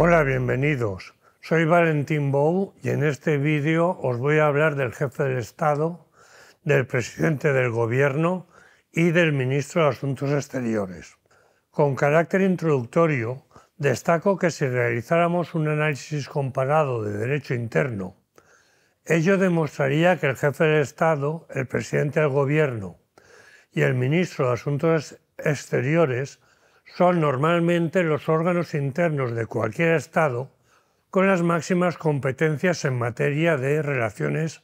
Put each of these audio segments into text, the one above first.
Hola, bienvenidos. Soy Valentín Bou y en este vídeo os voy a hablar del jefe de Estado, del presidente del Gobierno y del ministro de Asuntos Exteriores. Con carácter introductorio, destaco que si realizáramos un análisis comparado de derecho interno, ello demostraría que el jefe de Estado, el presidente del Gobierno y el ministro de Asuntos Exteriores son normalmente los órganos internos de cualquier Estado con las máximas competencias en materia de relaciones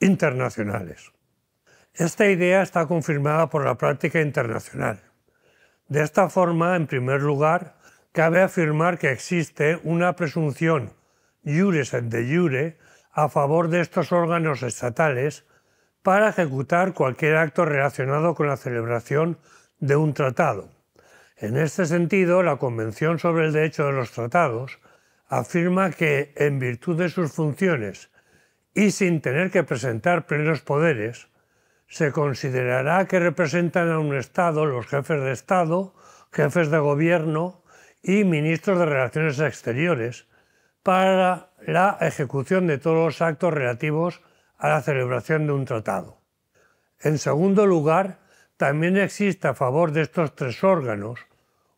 internacionales. Esta idea está confirmada por la práctica internacional. De esta forma, en primer lugar, cabe afirmar que existe una presunción iures et de jure a favor de estos órganos estatales para ejecutar cualquier acto relacionado con la celebración de un tratado, en este sentido, la Convención sobre el Derecho de los Tratados afirma que, en virtud de sus funciones y sin tener que presentar plenos poderes, se considerará que representan a un Estado los jefes de Estado, jefes de Gobierno y ministros de Relaciones Exteriores para la ejecución de todos los actos relativos a la celebración de un tratado. En segundo lugar, también existe a favor de estos tres órganos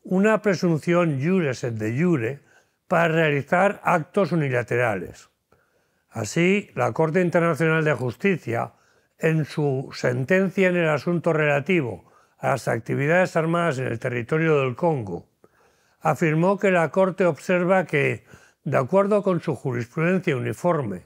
una presunción jure et de jure para realizar actos unilaterales. Así, la Corte Internacional de Justicia, en su sentencia en el asunto relativo a las actividades armadas en el territorio del Congo, afirmó que la Corte observa que, de acuerdo con su jurisprudencia uniforme,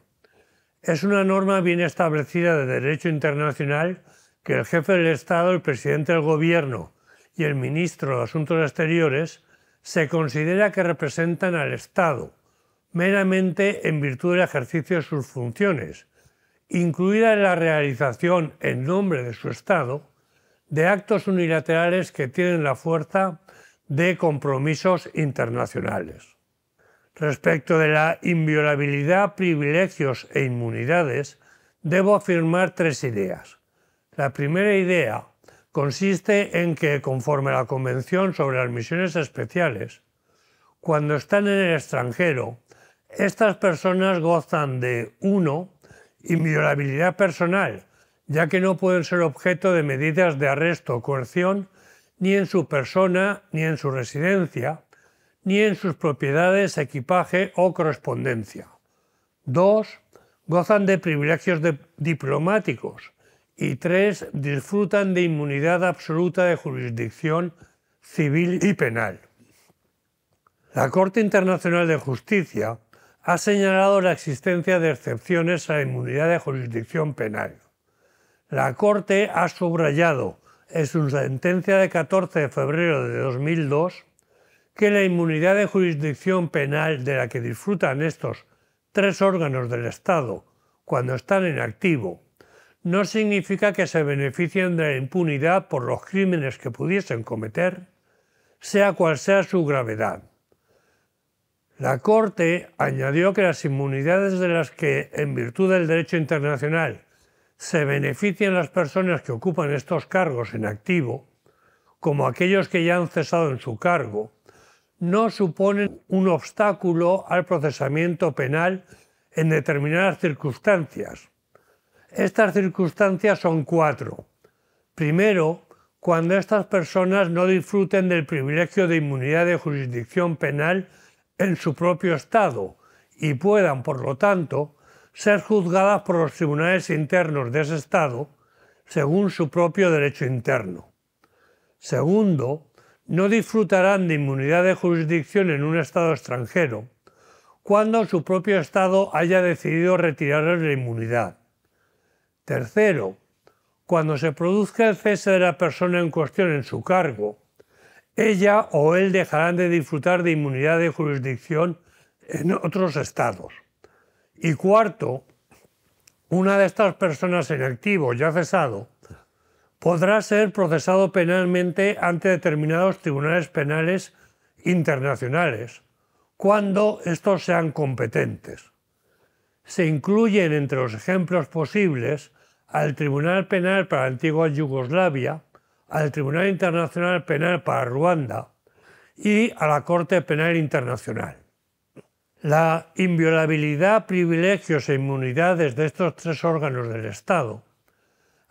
es una norma bien establecida de derecho internacional que el jefe del Estado, el presidente del Gobierno y el ministro de Asuntos Exteriores se considera que representan al Estado, meramente en virtud del ejercicio de sus funciones, incluida la realización en nombre de su Estado de actos unilaterales que tienen la fuerza de compromisos internacionales. Respecto de la inviolabilidad, privilegios e inmunidades, debo afirmar tres ideas. La primera idea consiste en que, conforme a la Convención sobre las Misiones Especiales, cuando están en el extranjero, estas personas gozan de 1. Inviolabilidad personal, ya que no pueden ser objeto de medidas de arresto o coerción ni en su persona, ni en su residencia, ni en sus propiedades, equipaje o correspondencia. 2. Gozan de privilegios diplomáticos, y tres disfrutan de inmunidad absoluta de jurisdicción civil y penal. La Corte Internacional de Justicia ha señalado la existencia de excepciones a la inmunidad de jurisdicción penal. La Corte ha subrayado en su sentencia de 14 de febrero de 2002 que la inmunidad de jurisdicción penal de la que disfrutan estos tres órganos del Estado cuando están en activo no significa que se beneficien de la impunidad por los crímenes que pudiesen cometer, sea cual sea su gravedad. La Corte añadió que las inmunidades de las que, en virtud del derecho internacional, se benefician las personas que ocupan estos cargos en activo, como aquellos que ya han cesado en su cargo, no suponen un obstáculo al procesamiento penal en determinadas circunstancias, estas circunstancias son cuatro. Primero, cuando estas personas no disfruten del privilegio de inmunidad de jurisdicción penal en su propio Estado y puedan, por lo tanto, ser juzgadas por los tribunales internos de ese Estado según su propio derecho interno. Segundo, no disfrutarán de inmunidad de jurisdicción en un Estado extranjero cuando su propio Estado haya decidido retirarles la inmunidad Tercero, cuando se produzca el cese de la persona en cuestión en su cargo, ella o él dejarán de disfrutar de inmunidad de jurisdicción en otros estados. Y cuarto, una de estas personas en activo ya cesado podrá ser procesado penalmente ante determinados tribunales penales internacionales cuando estos sean competentes. Se incluyen entre los ejemplos posibles al Tribunal Penal para la antigua Yugoslavia, al Tribunal Internacional Penal para Ruanda y a la Corte Penal Internacional. La inviolabilidad, privilegios e inmunidades de estos tres órganos del Estado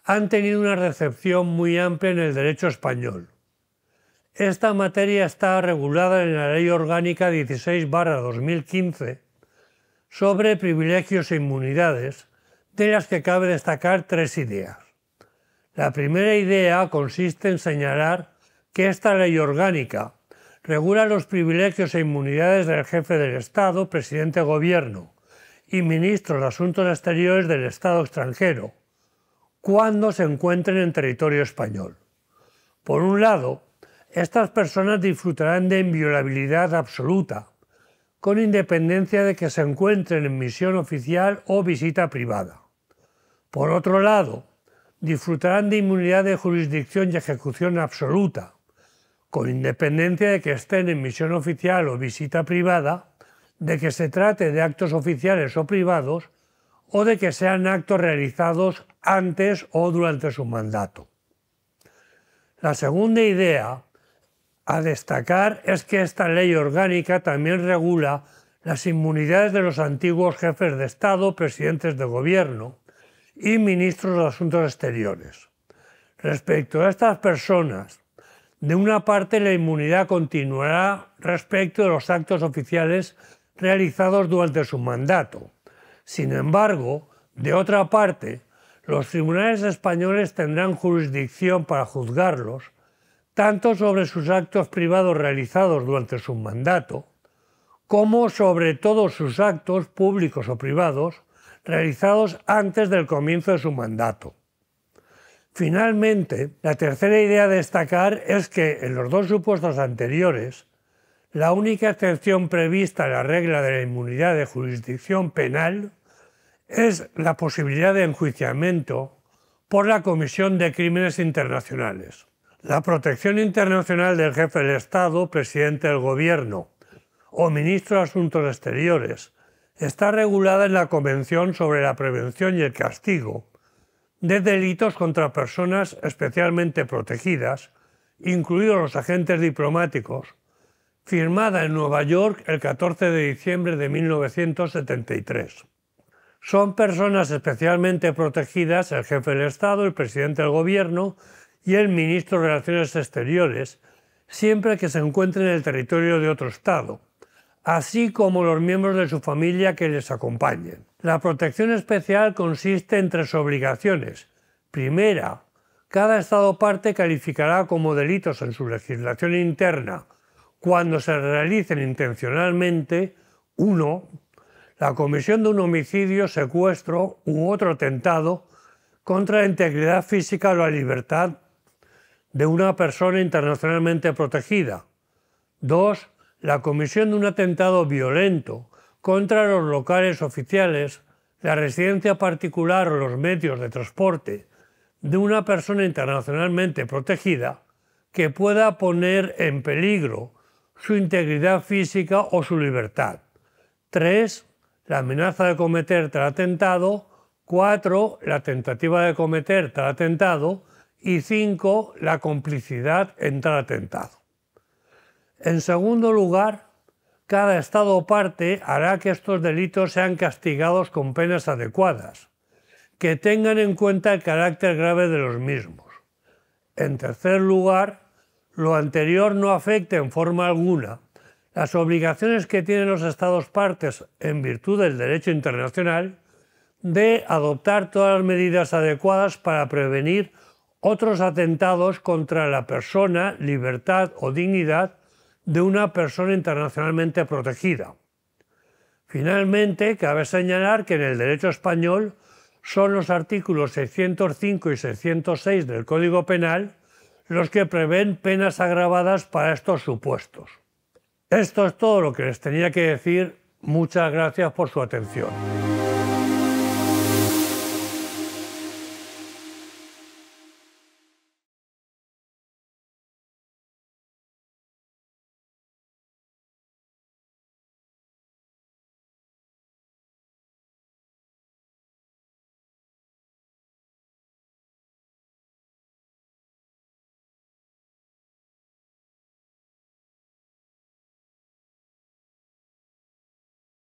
han tenido una recepción muy amplia en el derecho español. Esta materia está regulada en la Ley Orgánica 16-2015 sobre privilegios e inmunidades, de las que cabe destacar tres ideas. La primera idea consiste en señalar que esta ley orgánica regula los privilegios e inmunidades del jefe del Estado, presidente de gobierno y ministro de Asuntos Exteriores del Estado extranjero, cuando se encuentren en territorio español. Por un lado, estas personas disfrutarán de inviolabilidad absoluta, con independencia de que se encuentren en misión oficial o visita privada. Por otro lado, disfrutarán de inmunidad de jurisdicción y ejecución absoluta, con independencia de que estén en misión oficial o visita privada, de que se trate de actos oficiales o privados, o de que sean actos realizados antes o durante su mandato. La segunda idea a destacar es que esta ley orgánica también regula las inmunidades de los antiguos jefes de Estado, presidentes de gobierno, y ministros de Asuntos Exteriores. Respecto a estas personas, de una parte la inmunidad continuará respecto de los actos oficiales realizados durante su mandato. Sin embargo, de otra parte, los tribunales españoles tendrán jurisdicción para juzgarlos, tanto sobre sus actos privados realizados durante su mandato, como sobre todos sus actos públicos o privados realizados antes del comienzo de su mandato. Finalmente, la tercera idea a destacar es que en los dos supuestos anteriores, la única excepción prevista a la regla de la inmunidad de jurisdicción penal es la posibilidad de enjuiciamiento por la Comisión de Crímenes Internacionales. La protección internacional del jefe del Estado, presidente del Gobierno o ministro de Asuntos Exteriores está regulada en la Convención sobre la Prevención y el Castigo de delitos contra personas especialmente protegidas, incluidos los agentes diplomáticos, firmada en Nueva York el 14 de diciembre de 1973. Son personas especialmente protegidas el jefe del Estado, el presidente del Gobierno y el ministro de Relaciones Exteriores, siempre que se encuentren en el territorio de otro Estado así como los miembros de su familia que les acompañen. La protección especial consiste en tres obligaciones. Primera, cada Estado parte calificará como delitos en su legislación interna cuando se realicen intencionalmente 1. La comisión de un homicidio, secuestro u otro atentado contra la integridad física o la libertad de una persona internacionalmente protegida. 2 la comisión de un atentado violento contra los locales oficiales, la residencia particular o los medios de transporte de una persona internacionalmente protegida que pueda poner en peligro su integridad física o su libertad. 3. La amenaza de cometer tal atentado. 4. La tentativa de cometer tal atentado. Y cinco, La complicidad en tal atentado. En segundo lugar, cada Estado parte hará que estos delitos sean castigados con penas adecuadas, que tengan en cuenta el carácter grave de los mismos. En tercer lugar, lo anterior no afecta en forma alguna las obligaciones que tienen los Estados partes en virtud del derecho internacional de adoptar todas las medidas adecuadas para prevenir otros atentados contra la persona, libertad o dignidad de una persona internacionalmente protegida. Finalmente, cabe señalar que en el derecho español son los artículos 605 y 606 del Código Penal los que prevén penas agravadas para estos supuestos. Esto es todo lo que les tenía que decir. Muchas gracias por su atención.